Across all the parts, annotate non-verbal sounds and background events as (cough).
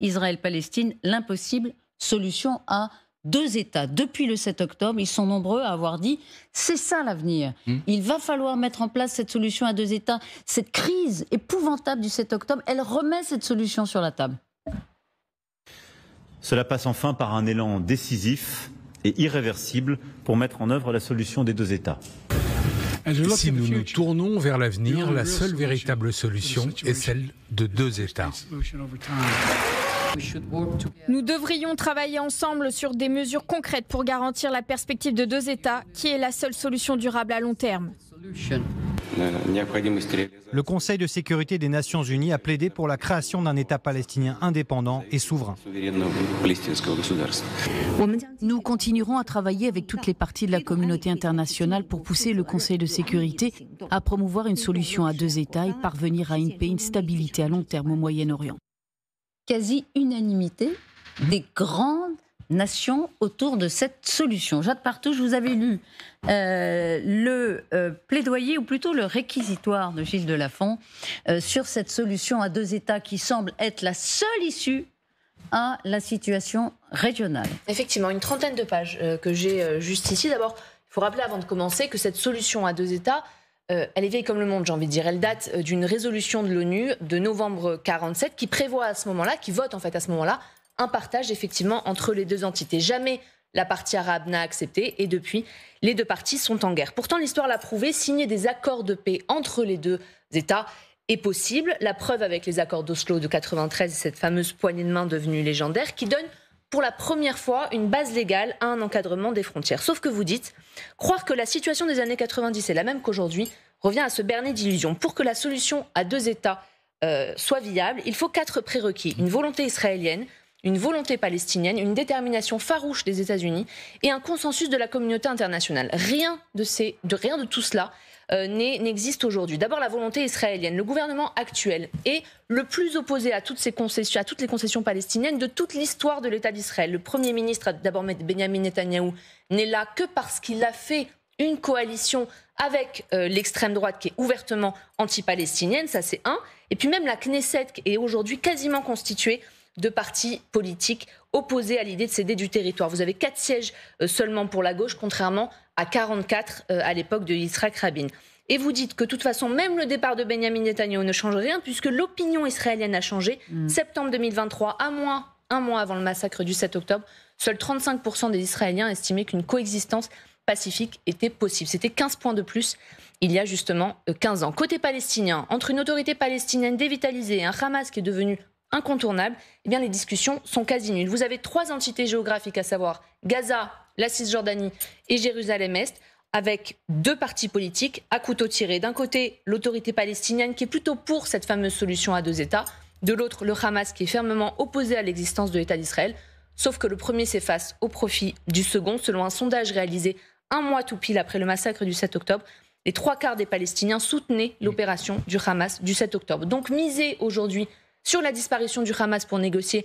Israël-Palestine, l'impossible solution à deux États. Depuis le 7 octobre, ils sont nombreux à avoir dit c'est ça l'avenir. Hmm. Il va falloir mettre en place cette solution à deux États. Cette crise épouvantable du 7 octobre, elle remet cette solution sur la table. Cela passe enfin par un élan décisif et irréversible pour mettre en œuvre la solution des deux États. si nous nous tournons vers l'avenir, la seule véritable solution est celle de deux États. Nous devrions travailler ensemble sur des mesures concrètes pour garantir la perspective de deux États, qui est la seule solution durable à long terme. Euh, le Conseil de sécurité des Nations Unies a plaidé pour la création d'un État palestinien indépendant et souverain. Nous continuerons à travailler avec toutes les parties de la communauté internationale pour pousser le Conseil de sécurité à promouvoir une solution à deux États et parvenir à une paix, une stabilité à long terme au Moyen-Orient quasi-unanimité des grandes nations autour de cette solution. Jade je vous avais lu euh, le euh, plaidoyer, ou plutôt le réquisitoire de Gilles de euh, sur cette solution à deux États qui semble être la seule issue à la situation régionale. Effectivement, une trentaine de pages euh, que j'ai juste ici. D'abord, il faut rappeler avant de commencer que cette solution à deux États, euh, elle est vieille comme le monde, j'ai envie de dire. Elle date euh, d'une résolution de l'ONU de novembre 47 qui prévoit à ce moment-là, qui vote en fait à ce moment-là, un partage effectivement entre les deux entités. Jamais la partie arabe n'a accepté et depuis, les deux parties sont en guerre. Pourtant, l'histoire l'a prouvé, signer des accords de paix entre les deux États est possible. La preuve avec les accords d'Oslo de 93 et cette fameuse poignée de main devenue légendaire qui donne pour la première fois une base légale à un encadrement des frontières. Sauf que vous dites, croire que la situation des années 90 est la même qu'aujourd'hui revient à se berner d'illusions. Pour que la solution à deux États euh, soit viable, il faut quatre prérequis. Une volonté israélienne, une volonté palestinienne, une détermination farouche des États-Unis et un consensus de la communauté internationale. Rien de, ces, de, rien de tout cela euh, n'existe aujourd'hui. D'abord, la volonté israélienne. Le gouvernement actuel est le plus opposé à toutes, ces concessions, les concessions palestiniennes de toute l'histoire de l'État d'Israël. Le Premier ministre, d'abord Benjamin Netanyahou, n'est là que parce qu'il a fait une coalition avec euh, l'extrême droite qui est ouvertement anti-palestinienne, ça c'est un. Et puis même la Knesset est aujourd'hui quasiment constituée de partis politiques opposés à l'idée de céder du territoire. Vous avez quatre sièges euh, seulement pour la gauche, contrairement à 44 euh, à l'époque de Yitzhak Rabin. Et vous dites que de toute façon, même le départ de Benjamin Netanyahu ne change rien, puisque l'opinion israélienne a changé. Mm. Septembre 2023, à moins un mois avant le massacre du 7 octobre, seuls 35% des Israéliens estimaient qu'une coexistence pacifique était possible. C'était 15 points de plus il y a justement 15 euh, ans. Côté palestinien, entre une autorité palestinienne dévitalisée et un Hamas qui est devenu incontournable, eh bien les discussions sont quasi nulles. Vous avez trois entités géographiques, à savoir Gaza, la Cisjordanie et Jérusalem-Est, avec deux partis politiques à couteau tiré. D'un côté, l'autorité palestinienne qui est plutôt pour cette fameuse solution à deux États, de l'autre, le Hamas qui est fermement opposé à l'existence de l'État d'Israël, sauf que le premier s'efface au profit du second, selon un sondage réalisé un mois tout pile après le massacre du 7 octobre. Les trois quarts des Palestiniens soutenaient l'opération du Hamas du 7 octobre. Donc miser aujourd'hui sur la disparition du Hamas pour négocier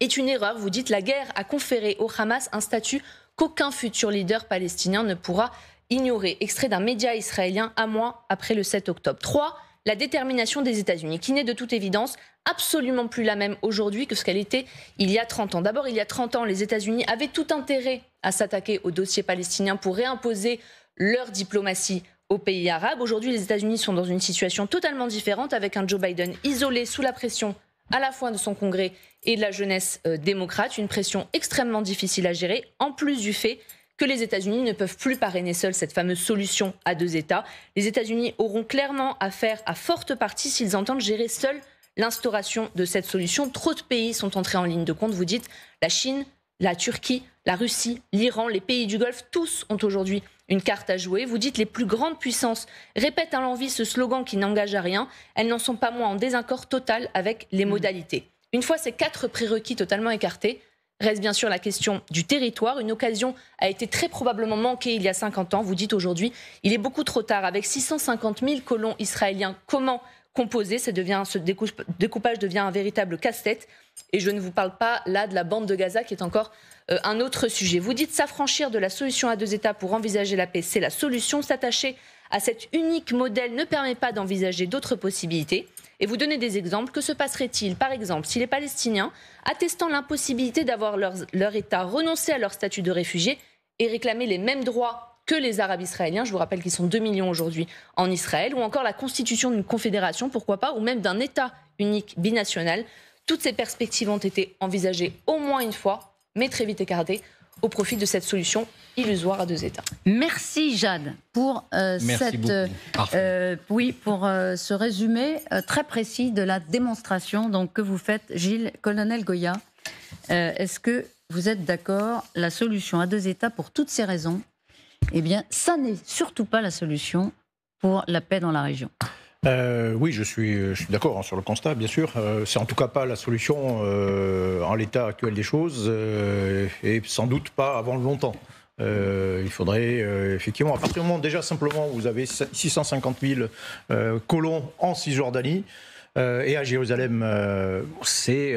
est une erreur. Vous dites la guerre a conféré au Hamas un statut qu'aucun futur leader palestinien ne pourra ignorer. Extrait d'un média israélien à moins après le 7 octobre. 3. La détermination des États-Unis, qui n'est de toute évidence absolument plus la même aujourd'hui que ce qu'elle était il y a 30 ans. D'abord, il y a 30 ans, les États-Unis avaient tout intérêt à s'attaquer au dossier palestinien pour réimposer leur diplomatie aux pays arabes. Aujourd'hui, les États-Unis sont dans une situation totalement différente avec un Joe Biden isolé sous la pression à la fois de son Congrès et de la jeunesse euh, démocrate, une pression extrêmement difficile à gérer, en plus du fait que les États-Unis ne peuvent plus parrainer seuls cette fameuse solution à deux États. Les États-Unis auront clairement affaire à forte partie s'ils entendent gérer seuls l'instauration de cette solution. Trop de pays sont entrés en ligne de compte, vous dites, la Chine, la Turquie, la Russie, l'Iran, les pays du Golfe, tous ont aujourd'hui une carte à jouer. Vous dites les plus grandes puissances répètent à l'envi ce slogan qui n'engage à rien. Elles n'en sont pas moins en désaccord total avec les mhm. modalités. Une fois ces quatre prérequis totalement écartés, reste bien sûr la question du territoire. Une occasion a été très probablement manquée il y a 50 ans. Vous dites aujourd'hui, il est beaucoup trop tard. Avec 650 000 colons israéliens, comment composé. Ça devient, ce découpage devient un véritable casse-tête. Et je ne vous parle pas là de la bande de Gaza qui est encore euh, un autre sujet. Vous dites s'affranchir de la solution à deux États pour envisager la paix, c'est la solution. S'attacher à cet unique modèle ne permet pas d'envisager d'autres possibilités. Et vous donnez des exemples. Que se passerait-il, par exemple, si les Palestiniens, attestant l'impossibilité d'avoir leur, État, renonçaient à leur statut de réfugié et réclamaient les mêmes droits que les Arabes israéliens, je vous rappelle qu'ils sont 2 millions aujourd'hui en Israël, ou encore la constitution d'une confédération, pourquoi pas, ou même d'un État unique binational. Toutes ces perspectives ont été envisagées au moins une fois, mais très vite écartées au profit de cette solution illusoire à deux États. Merci Jade pour euh, cette, euh, euh, oui pour ce résumé très précis de la démonstration donc que vous faites Gilles Colonel Goya. Est-ce que vous êtes d'accord La solution à deux États pour toutes ces raisons eh bien, ça n'est surtout pas la solution pour la paix dans la région. Euh, oui, je suis, euh, d'accord hein, sur le constat, bien sûr. Euh, c'est en tout cas pas la solution en l'état actuel des choses, et sans doute pas avant longtemps. il faudrait effectivement, à partir du moment déjà simplement vous avez 650 000 colons en Cisjordanie, et à Jérusalem, c'est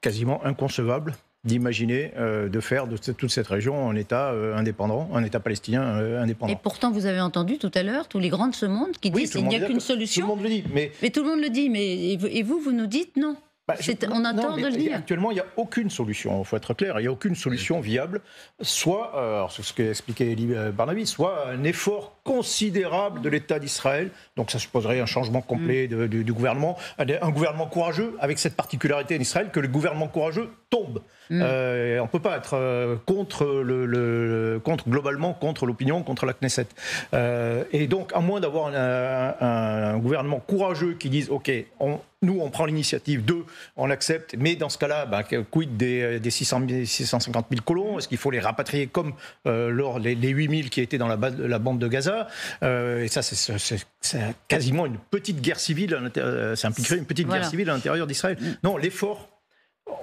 quasiment inconcevable d'imaginer euh, de faire de toute cette région un État euh, indépendant, un État palestinien euh, indépendant. Et pourtant, vous avez entendu tout à l'heure tous les grands de ce monde qui disent qu'il n'y a qu'une solution. Tout le monde le dit, mais... mais tout le monde le dit, mais et vous, vous nous dites non. Bah, on attend de le dire. Actuellement, il n'y a aucune solution, il faut être clair, il n'y a aucune solution viable, soit, euh, ce qu'a expliqué euh, Barnaby, soit un effort considérable de l'État d'Israël, donc ça supposerait un changement complet mm. du gouvernement, un, gouvernement courageux, avec cette particularité en Israël que le gouvernement courageux tombe. Mm. Euh, on ne peut pas être contre, globalement contre l'opinion, contre la Knesset. et donc, à moins d'avoir un gouvernement courageux qui dise, OK, on, nous, on prend l'initiative, deux, on l'accepte, mais dans ce cas-là, bah, quid des, 600 650 000 colons Est-ce qu'il faut les rapatrier comme euh, lors les, 8 000 qui étaient dans la, bande de Gaza euh, Et ça, c'est quasiment une petite guerre civile, C'est euh, impliquerait petite guerre civile à l'intérieur d'Israël. Mm. Non, l'effort oh,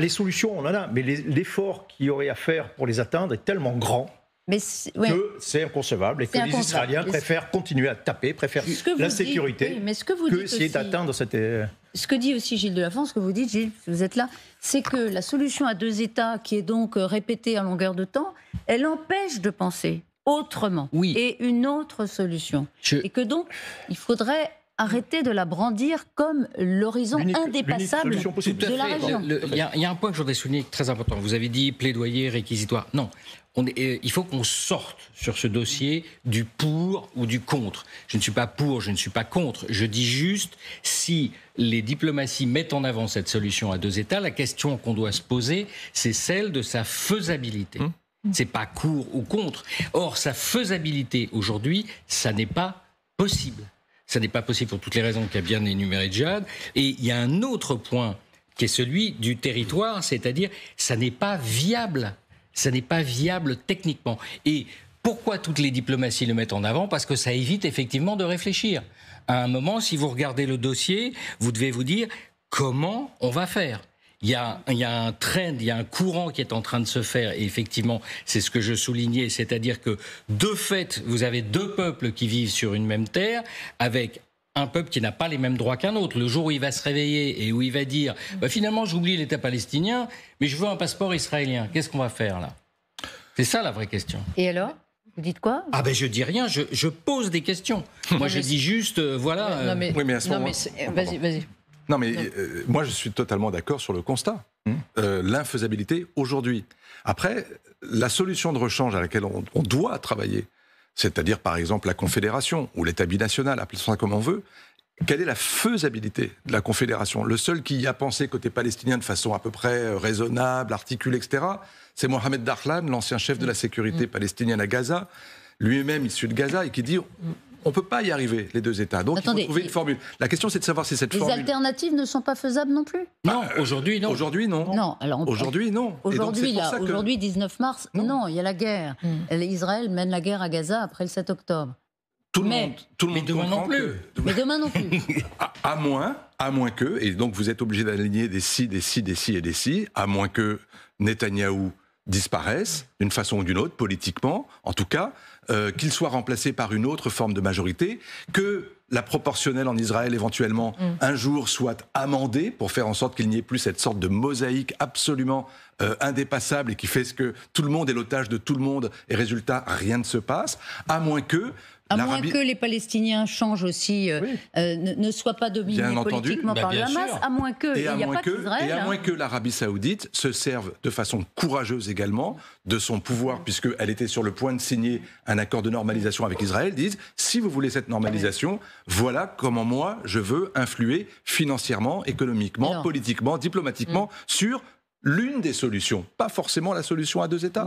les solutions, on en a, mais l'effort qu'il y aurait à faire pour les atteindre est tellement grand mais que c'est inconcevable et que les Israéliens préfèrent continuer à taper, préfèrent la sécurité mais ce que, vous que dites dans d'atteindre cette... Euh, ce que dit aussi Gilles de la ce que vous dites, Gilles, vous êtes là, c'est que la solution à deux États, qui est donc euh, répétée à longueur de temps, elle empêche de penser autrement et une autre solution. Et que donc, il faudrait arrêter de la brandir comme l'horizon indépassable de la région. Il y, a un point que je voudrais souligner très important. Vous avez dit plaidoyer, réquisitoire. Non. On euh, il faut qu'on sorte sur ce dossier du pour ou du contre. Je ne suis pas pour, je ne suis pas contre. Je dis juste, si les diplomaties mettent en avant cette solution à deux États, la question qu'on doit se poser, c'est celle de sa faisabilité. Ce hum. C'est pas court ou contre. Or, sa faisabilité aujourd'hui, ça n'est pas possible. Ça n'est pas possible pour toutes les raisons qu'a bien énuméré Jade. Et il y a un autre point qui est celui du territoire, c'est-à-dire ça n'est pas viable. Ça n'est pas viable techniquement. Et pourquoi toutes les diplomaties le mettent en avant Parce que ça évite effectivement de réfléchir. À un moment, si vous regardez le dossier, vous devez vous dire comment on va faire. Il y, a, il y, a, un trend, il y a un courant qui est en train de se faire, et effectivement, c'est ce que je soulignais, c'est-à-dire que de fait, vous avez deux peuples qui vivent sur une même terre, avec un peuple qui n'a pas les mêmes droits qu'un autre. Le jour où il va se réveiller et où il va dire, mm. bah, finalement, j'oublie l'État palestinien, mais je veux un passeport israélien, qu'est-ce qu'on va faire là C'est ça la vraie question. Et alors vous dites quoi Ah ben je dis rien, je, je pose des questions. (laughs) Moi je dis juste, euh, voilà. Non, euh, mais, oui mais à ce moment. Vas-y, vas-y. Non, mais euh, moi, je suis totalement d'accord sur le constat. Hum. Euh, L'infaisabilité aujourd'hui. Après, la solution de rechange à laquelle on, doit travailler, c'est-à-dire par exemple la confédération ou l'État binational, appelez ça comme on veut, quelle est la faisabilité de la Confédération Le seul qui y a pensé côté palestinien de façon à peu près euh, raisonnable, articule, etc., c'est Mohamed Dahlan, l'ancien chef de la hum. sécurité hum. palestinienne à Gaza, lui-même issu de Gaza, et qui dit on ne peut pas y arriver, les deux États. Donc, il trouver une formule. La question, c'est de savoir si cette formule. Les alternatives ne sont pas faisables non plus bah, Non, aujourd'hui, non. Aujourd'hui, non. Aujourd'hui, non. Aujourd'hui, 19 mars, non. il y a la guerre. Hmm. Israël mène la guerre à Gaza après le 7 octobre. Tout le monde, tout le monde non plus. mais demain non plus. (laughs) à, moins, à moins que, et donc vous êtes obligé d'aligner des si, des si, des si et des si, à moins que Netanyahou disparaissent d'une façon ou d'une autre, politiquement en tout cas, euh, qu'ils soient remplacés par une autre forme de majorité, que la proportionnelle en Israël éventuellement mm. un jour soit amendée pour faire en sorte qu'il n'y ait plus cette sorte de mosaïque absolument euh, indépassable et qui fait que tout le monde est l'otage de tout le monde et résultat rien ne se passe, à moins que à moins que les Palestiniens changent aussi, euh, euh, ne, soient pas dominés politiquement bah, par le Hamas, à moins que, et à, moins, que, à hein. moins que l'Arabie Saoudite se serve de façon courageuse également de son pouvoir, puisqu'elle était sur le point de signer un accord de normalisation avec Israël, disent si vous voulez cette normalisation, voilà comment moi je veux influer financièrement, économiquement, politiquement, diplomatiquement mm. sur l'une des solutions, pas forcément la solution à deux États.